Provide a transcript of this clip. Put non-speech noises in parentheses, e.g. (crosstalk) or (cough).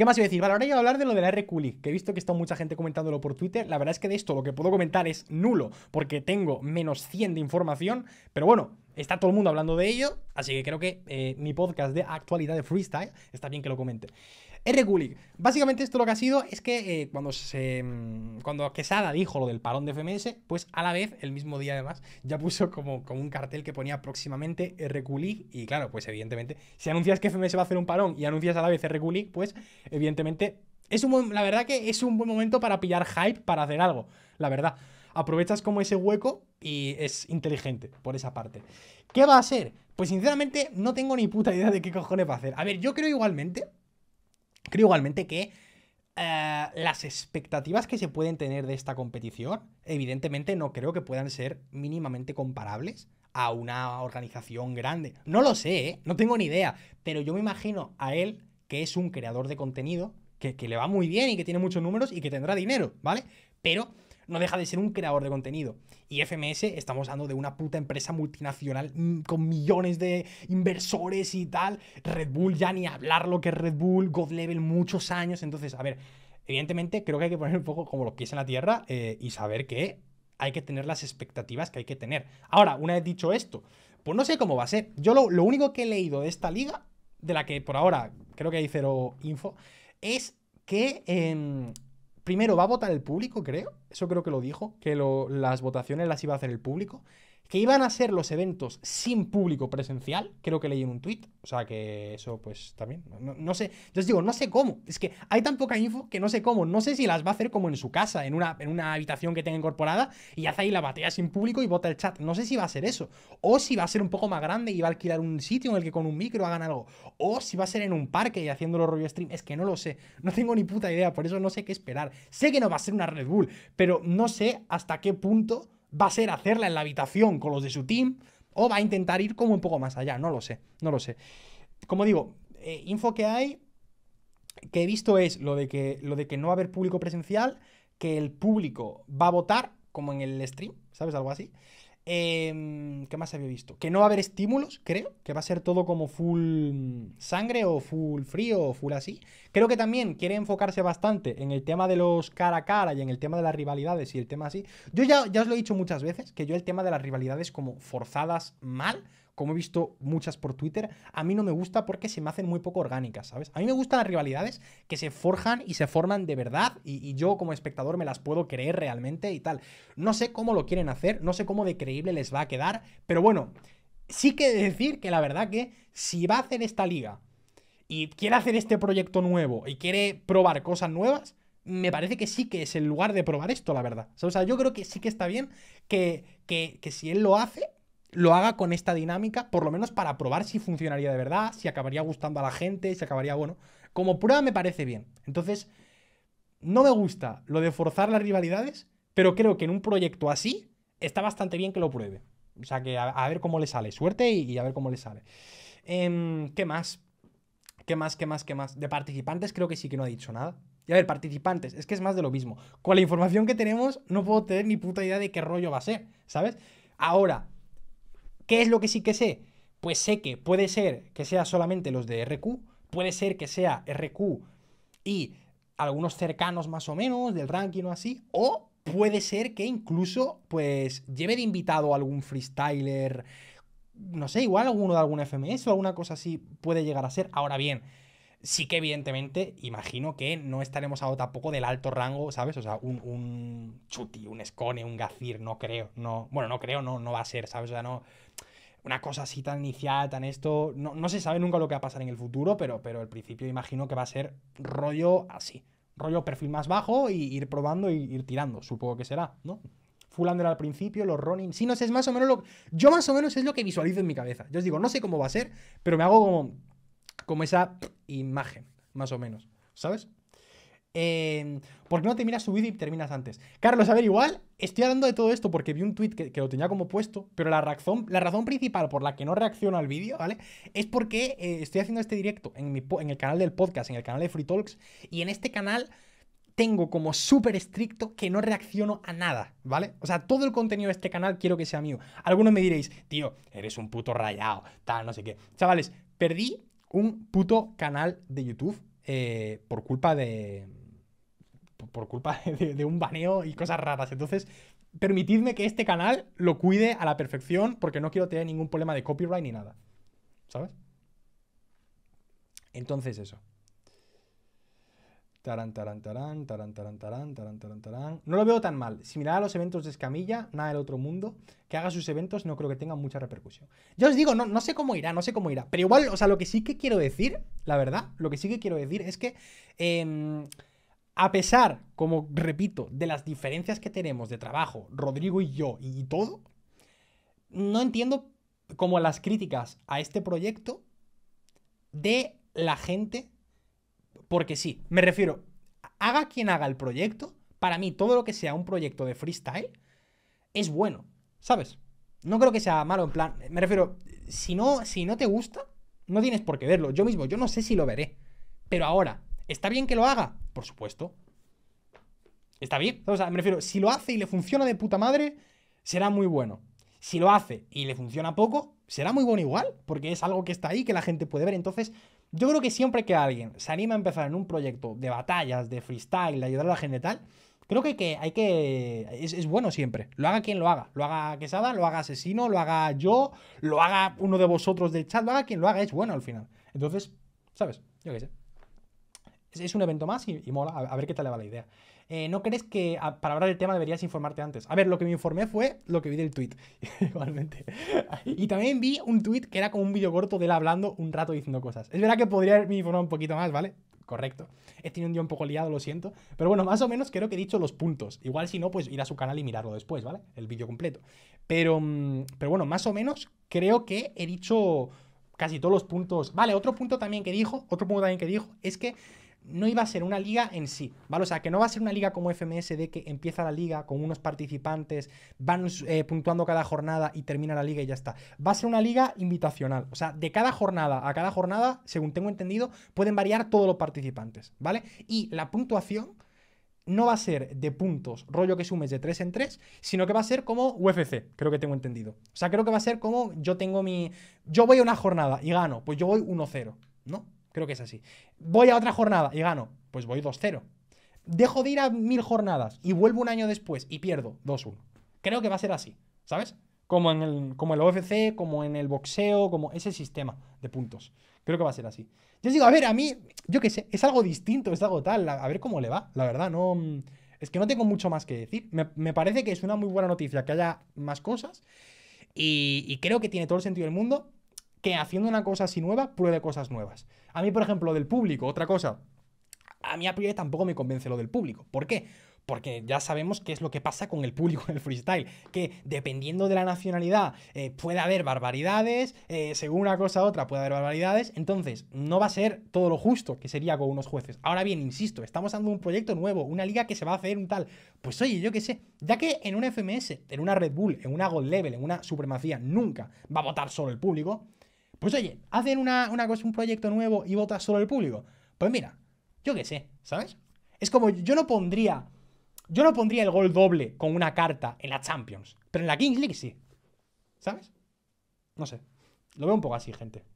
¿Qué más iba a decir? Vale, ahora iba a hablar de lo de la r que he visto que está mucha gente comentándolo por Twitter. La verdad es que de esto lo que puedo comentar es nulo, porque tengo menos 100 de información, pero bueno, está todo el mundo hablando de ello, así que creo que eh, mi podcast de actualidad de freestyle está bien que lo comente. R. Básicamente esto lo que ha sido es que eh, cuando, se, mm, cuando Quesada dijo lo del parón de FMS, pues a la vez, el mismo día además, ya puso como, como un cartel que ponía próximamente R. y claro, pues evidentemente, si anuncias que FMS va a hacer un parón y anuncias a la vez R. pues evidentemente es la verdad que es un buen momento para pillar hype, para hacer algo, la verdad. Aprovechas como ese hueco y es inteligente por esa parte. ¿Qué va a ser? Pues sinceramente no tengo ni puta idea de qué cojones va a hacer. A ver, yo creo igualmente Creo igualmente que eh, las expectativas que se pueden tener de esta competición, evidentemente no creo que puedan ser mínimamente comparables a una organización grande. No lo sé, ¿eh? no tengo ni idea, pero yo me imagino a él que es un creador de contenido, que, que le va muy bien y que tiene muchos números y que tendrá dinero, ¿vale? Pero no deja de ser un creador de contenido. Y FMS, estamos hablando de una puta empresa multinacional mm, con millones de inversores y tal. Red Bull, ya ni hablar lo que es Red Bull, God Level, muchos años. Entonces, a ver, evidentemente creo que hay que poner un poco como los pies en la tierra eh, y saber que hay que tener las expectativas que hay que tener. Ahora, una vez dicho esto, pues no sé cómo va a ser. Yo lo, único que he leído de esta liga, de la que por ahora creo que hay cero info, es que em, Primero va a votar el público, creo. Eso creo que lo dijo, que las votaciones las iba a hacer el público que iban a ser los eventos sin público presencial, creo que leí en un tweet, o sea que eso pues también, no, sé, yo os digo, no sé cómo, es que hay tan poca info que no sé cómo, no sé si las va a hacer como en su casa, en una, en una habitación que tenga incorporada y hace ahí la batalla sin público y bota el chat, no sé si va a ser eso, o si va a ser un poco más grande y va a alquilar un sitio en el que con un micro hagan algo, o si va a ser en un parque y haciéndolo rollo stream, es que no lo sé, no tengo ni puta idea, por eso no sé qué esperar, sé que no va a ser una Red Bull, pero no sé hasta qué punto va a ser hacerla en la habitación con los de su team o va a intentar ir como un poco más allá, no lo sé, no lo sé. Como digo, eh, info que hay que he visto es lo de que, lo de que no va a haber público presencial, que el público va a votar como en el stream, ¿sabes? Algo así. Em, ¿Qué más había visto? Que no va a haber estímulos, creo. Que va a ser todo como full mm, sangre o full frío o full así. Creo que también quiere enfocarse bastante en el tema de los cara a cara y en el tema de las rivalidades y el tema así. Yo ya, ya os lo he dicho muchas veces, que yo el tema de las rivalidades como forzadas mal como he visto muchas por Twitter, a mí no me gusta porque se me hacen muy poco orgánicas, ¿sabes? A mí me gustan las rivalidades que se forjan y se forman de verdad y, yo como espectador me las puedo creer realmente y tal. No sé cómo lo quieren hacer, no sé cómo de creíble les va a quedar, pero bueno, sí que decir que la verdad que si va a hacer esta liga y quiere hacer este proyecto nuevo y quiere probar cosas nuevas, me parece que sí que es el lugar de probar esto, la verdad. O sea, yo creo que sí que está bien que, que, que si él lo hace, lo haga con esta dinámica, por lo menos para probar si funcionaría de verdad, si acabaría gustando a la gente, si acabaría bueno. Como prueba me parece bien. Entonces, no me gusta lo de forzar las rivalidades, pero creo que en un proyecto así está bastante bien que lo pruebe. O sea, que a, ver cómo le sale. Suerte y, a ver cómo le sale. Em, ¿Qué más? ¿Qué más? ¿Qué más? ¿Qué más? De participantes creo que sí que no ha dicho nada. Y a ver, participantes, es que es más de lo mismo. Con la información que tenemos no puedo tener ni puta idea de qué rollo va a ser, ¿sabes? Ahora, ¿Qué es lo que sí que sé? Pues sé que puede ser que sea solamente los de RQ, puede ser que sea RQ y algunos cercanos más o menos del ranking o así, o puede ser que incluso pues lleve de invitado a algún freestyler, no sé, igual alguno de algún FMS o alguna cosa así puede llegar a ser. Ahora bien, Sí que evidentemente, imagino que no estaremos otro tampoco del alto rango, ¿sabes? O sea, un, un Chuti, un escone un Gazir, no creo, no, bueno, no creo, no, no va a ser, ¿sabes? O sea, no, una cosa así tan inicial, tan esto, no, se sabe nunca lo que va a pasar en el futuro, pero, pero al principio imagino que va a ser rollo así, rollo perfil más bajo y ir probando e ir tirando, supongo que será, ¿no? Fulander al principio, los Ronin. Sí, no sé, es más o menos lo. Yo más o menos es lo que visualizo en mi cabeza. Yo os digo, no sé cómo va a ser, pero me hago como como esa imagen, más o menos, ¿sabes? Em, ¿Por qué no terminas su vídeo y terminas antes. Carlos, a ver, igual estoy hablando de todo esto porque vi un tweet que, lo tenía como puesto, pero la razón, la razón principal por la que no reacciono al vídeo, ¿vale? Es porque eh, estoy haciendo este directo en, mi, en el canal del podcast, en el canal de Free Talks, y en este canal tengo como súper estricto que no reacciono a nada, ¿vale? O sea, todo el contenido de este canal quiero que sea mío. Algunos me diréis, tío, eres un puto rayado, tal, no sé qué. Chavales, perdí un puto canal de YouTube eh, por culpa de. Por culpa (laughs) de un baneo y cosas raras. Entonces, permitidme que este canal lo cuide a la perfección porque no quiero tener ningún problema de copyright ni nada. ¿Sabes? Entonces, eso. Tarán, tarán, tarán, No lo veo tan mal. si a los eventos de Escamilla, nada del otro mundo. Que haga sus eventos no creo que tenga mucha repercusión. yo os digo, no, no sé cómo irá, no sé cómo irá. Pero igual, o sea, lo que sí que quiero decir, la verdad, lo que sí que quiero decir es que... Em, a pesar, como repito, de las diferencias que tenemos de trabajo, Rodrigo y yo y todo, no entiendo como las críticas a este proyecto de la gente porque sí. Me refiero, haga quien haga el proyecto, para mí todo lo que sea un proyecto de freestyle es bueno, ¿sabes? No creo que sea malo, en plan, me refiero, si no, si no te gusta, no tienes por qué verlo. Yo mismo, yo no sé si lo veré. Pero ahora, ¿está bien que lo haga? Por supuesto. Está bien. O sea, me refiero, si lo hace y le funciona de puta madre, será muy bueno. Si lo hace y le funciona poco, será muy bueno igual, porque es algo que está ahí, que la gente puede ver. Entonces, yo creo que siempre que alguien se anima a empezar en un proyecto de batallas, de freestyle, de ayudar a la gente tal, creo que, que hay que. Es, bueno siempre. Lo haga quien lo haga. Lo haga Quesada, lo haga Asesino, lo haga yo, lo haga uno de vosotros de chat, lo haga quien lo haga. Es bueno al final. Entonces, ¿sabes? Yo qué sé. Es, un evento más y, mola, a, ver qué tal le va la idea. Eh, ¿No crees que para hablar del tema deberías informarte antes? A ver, lo que me informé fue lo que vi del tweet, (laughs) igualmente. Y también vi un tweet que era como un vídeo corto de él hablando un rato diciendo cosas. Es verdad que podría haberme informado un poquito más, ¿vale? correcto. He tenido un día un poco liado, lo siento. Pero bueno, más o menos creo que he dicho los puntos. Igual si no, pues ir a su canal y mirarlo después, ¿vale? El vídeo completo. Pero, mm, pero bueno, más o menos creo que he dicho casi todos los puntos. Vale, otro punto también que dijo, otro punto también que dijo, es que no iba a ser una liga en sí, ¿vale? O sea, que no va a ser una liga como FMSD que empieza la liga con unos participantes, van eh, puntuando cada jornada y termina la liga y ya está. Va a ser una liga invitacional, o sea, de cada jornada a cada jornada, según tengo entendido, pueden variar todos los participantes, ¿vale? Y la puntuación no va a ser de puntos, rollo que sumes de 3 en 3, sino que va a ser como UFC, creo que tengo entendido. O sea, creo que va a ser como yo tengo mi... Yo voy a una jornada y gano, pues yo voy 1-0, ¿no? Creo que es así. Voy a otra jornada y gano. Pues voy 2-0. Dejo de ir a mil jornadas y vuelvo un año después y pierdo 2-1. Creo que va a ser así, ¿sabes? Como en el, como el OFC, como en el boxeo, como ese sistema de puntos. Creo que va a ser así. Yo digo, a ver, a mí, yo qué sé, es algo distinto, es algo tal, a ver cómo le va. La verdad, no. Mm, es que no tengo mucho más que decir. Me, parece que es una muy buena noticia que haya más cosas. y creo que tiene todo el sentido del mundo que haciendo una cosa así nueva, pruebe cosas nuevas. A mí, por ejemplo, del público, otra cosa. A mí a priori tampoco me convence lo del público. ¿Por qué? porque ya sabemos qué es lo que pasa con el público en el freestyle, que dependiendo de la nacionalidad eh, puede haber barbaridades, eh, según una cosa u otra puede haber barbaridades, entonces no va a ser todo lo justo que sería con unos jueces. Ahora bien, insisto, estamos dando un proyecto nuevo, una liga que se va a hacer un tal, pues oye, yo qué sé, ya que en un FMS, en una Red Bull, en una Gold Level, en una supremacía, nunca va a votar solo el público, pues oye, hacen una, cosa, un proyecto nuevo y vota solo el público. Pues mira, yo qué sé, ¿sabes? Es como yo no pondría. Yo no pondría el gol doble con una carta en la Champions. Pero en la Kings League sí. ¿Sabes? No sé. Lo veo un poco así, gente.